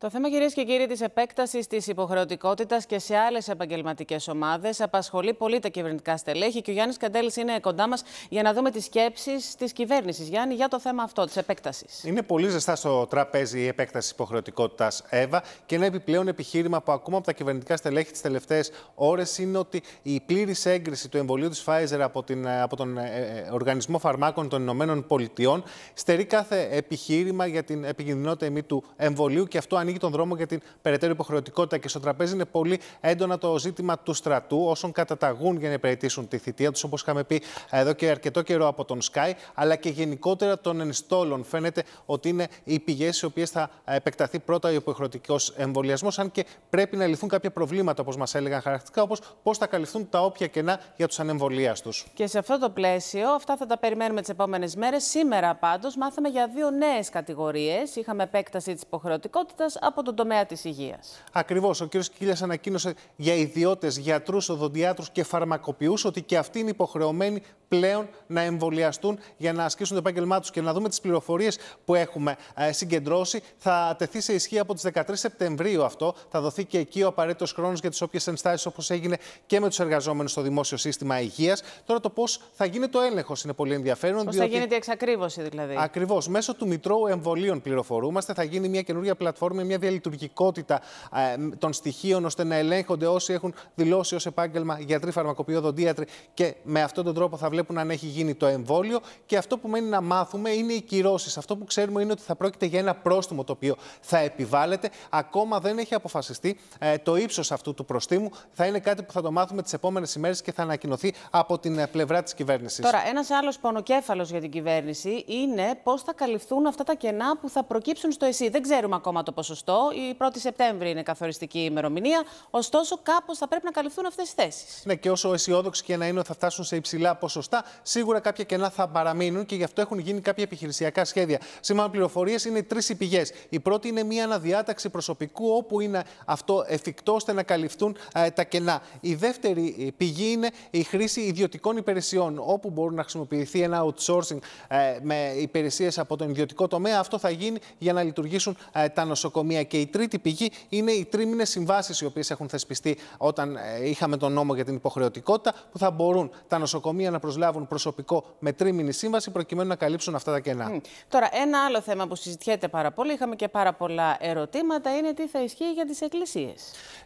Το θέμα, κυρίες και κύριοι, της επέκτασης της υποχρεωτικότητας και σε άλλες επαγγελματικές ομάδες απασχολεί πολύ τα κυβερνητικά στελέχη και ο Γιάννης Καντέλης είναι κοντά μας για να δούμε τις σκέψεις της κυβέρνησης. Γιάννη, για το θέμα αυτό της επέκτασης. Είναι πολύ ζεστά στο τραπέζι η επέκταση υποχρεωτικότητα, ΕΒΑ, και ένα επιπλέον επιχείρημα που ακούμε από τα κυβερνητικά στελέχη τις τελευταίες ώρες είναι ότι η πλήρης έγκριση του εμβολίου της Pfizer από, την, ε, από τον ε, ε, Οργανισμό Φαρμάκων των Ηνωμένων Πολιτειών στερεί κάθε επιχείρημα για την επικινδυνότητα του εμβολίου και αυτό ανοίγει τον δρόμο για την περαιτέρω υποχρεωτικότητα. Και στο τραπέζι είναι πολύ έντονα το ζήτημα του στρατού, όσων καταταγούν για να υπηρετήσουν τη θητεία τους, όπως είχαμε πει εδώ και αρκετό καιρό από τον Sky, αλλά και γενικότερα των ενστόλων. Φαίνεται ότι είναι οι πηγές οι οποίες θα επεκταθεί πρώτα ο υποχρεωτικός εμβολιασμός, αν και πρέπει να λυθούν κάποια προβλήματα, όπως μας έλεγαν χαρακτηριστικά, όπως πώς θα καλυφθούν τα όποια κενά για τους ανεμβολίας τους. Και σε αυτό το πλαίσιο, αυτά θα τα περιμένουμε τις επόμενες μέρες. Σήμερα πάντως μάθαμε για δύο νέες κατηγορίες. Είχαμε επέκταση της υποχρεωτικότητας, από τον τομέα της υγείας. Ακριβώς. Ο κ. Κίλιας ανακοίνωσε για ιδιώτες, γιατρούς, οδοντιάτρους και φαρμακοποιούς ότι και αυτοί είναι υποχρεωμένοι πλέον να εμβολιαστούν για να ασκήσουν το επάγγελμά τους. Και να δούμε τις πληροφορίες που έχουμε ε, συγκεντρώσει. Θα τεθεί σε ισχύ από τις 13 Σεπτεμβρίου αυτό. Θα δοθεί και εκεί ο απαραίτητος χρόνος για τις όποιες ενστάσεις όπως έγινε και με τους εργαζόμενους στο δημόσιο σύστημα υγείας. Τώρα το πώς θα γίνει το έλεγχος είναι πολύ ενδιαφέρον. Πώς διότι... θα γίνεται η εξακρίβωση δηλαδή. Ακριβώς. Μέσω του Μητρώου Εμβολίων πληροφορούμαστε. Θα γίνει μια καινούργια πλατφόρμα, μια διαλειτουργικότητα ε, των στοιχείων ώστε να ελέγχονται όσοι έχουν δηλώσει ως επάγγελμα γιατροί, φαρμακοποιοδοντίατροι και με αυτόν τον τρόπο θα βλέπουμε βλέπουν αν έχει γίνει το εμβόλιο και αυτό που μένει να μάθουμε είναι οι κυρώσεις. Αυτό που ξέρουμε είναι ότι θα πρόκειται για ένα πρόστιμο το οποίο θα επιβάλλεται. Ακόμα δεν έχει αποφασιστεί ε, το ύψος αυτού του προστίμου. Θα είναι κάτι που θα το μάθουμε τις επόμενες ημέρες και θα ανακοινωθεί από την ε, πλευρά της κυβέρνησης. Τώρα, ένας άλλος πονοκέφαλος για την κυβέρνηση είναι πώς θα καλυφθούν αυτά τα κενά που θα προκύψουν στο ΕΣΥ. Δεν ξέρουμε ακόμα το ποσοστό. Η 1η Σεπτέμβρη είναι καθοριστική ημερομηνία. Ωστόσο, κάπως θα πρέπει να καλυφθούν αυτές τι θέσεις. Ναι, και όσο αισιόδοξοι και να είναι ότι θα φτάσουν σε υψηλά ποσοστά σίγουρα κάποια κενά θα παραμείνουν και γι' αυτό έχουν γίνει κάποια επιχειρησιακά σχέδια. Σήμερα πληροφορίες είναι τρεις οι πηγές. Η πρώτη είναι μια αναδιάταξη προσωπικού, όπου είναι αυτό εφικτό ώστε να καλυφθούν ε, τα κενά. Η δεύτερη ε, πηγή είναι η χρήση ιδιωτικών υπηρεσιών, όπου μπορούν να χρησιμοποιηθεί ένα outsourcing ε, με υπηρεσίες από τον ιδιωτικό τομέα. Αυτό θα γίνει για να λειτουργήσουν τα νοσοκομεία. Και η τρίτη πηγή είναι οι τρίμηνες συμβάσεις, οι οποίες έχουν θεσπιστεί όταν είχαμε τον νόμο για την υποχρεωτικότητα, που θα μπορούν τα νοσοκομεία να προσλάβουν προσλάβουν προσωπικό με τρίμηνη σύμβαση προκειμένου να καλύψουν αυτά τα κενά. Τώρα, ένα άλλο θέμα που συζητιέται πάρα πολύ, είχαμε και πάρα πολλά ερωτήματα, είναι τι θα ισχύει για τις εκκλησίες.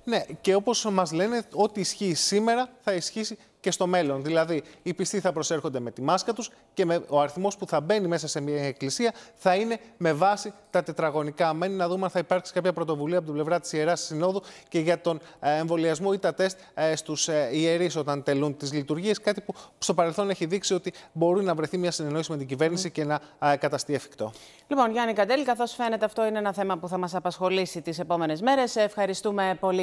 Ναι, και όπως μας λένε, ό,τι ισχύει σήμερα θα ισχύσει και στο μέλλον. Δηλαδή, οι πιστοί θα προσέρχονται με τη μάσκα τους και με, ο αριθμός που θα μπαίνει μέσα σε μια εκκλησία θα είναι με βάση τα τετραγωνικά. Μένει να δούμε αν θα υπάρξει κάποια πρωτοβουλία από την πλευρά της Ιεράς Συνόδου και για τον ε, εμβολιασμό ή τα τεστ ε, στους ε, ιερείς όταν τελούν τις λειτουργίες. Κάτι που στο παρελθόν έχει δείξει ότι μπορεί να βρεθεί μια συνεννόηση με την κυβέρνηση και να καταστεί εφικτό. Λοιπόν, Γιάννη Καντέλη, καθώς φαίνεται αυτό είναι ένα θέμα που θα μας απασχολήσει τις επόμενες μέρες. Ευχαριστούμε πολύ.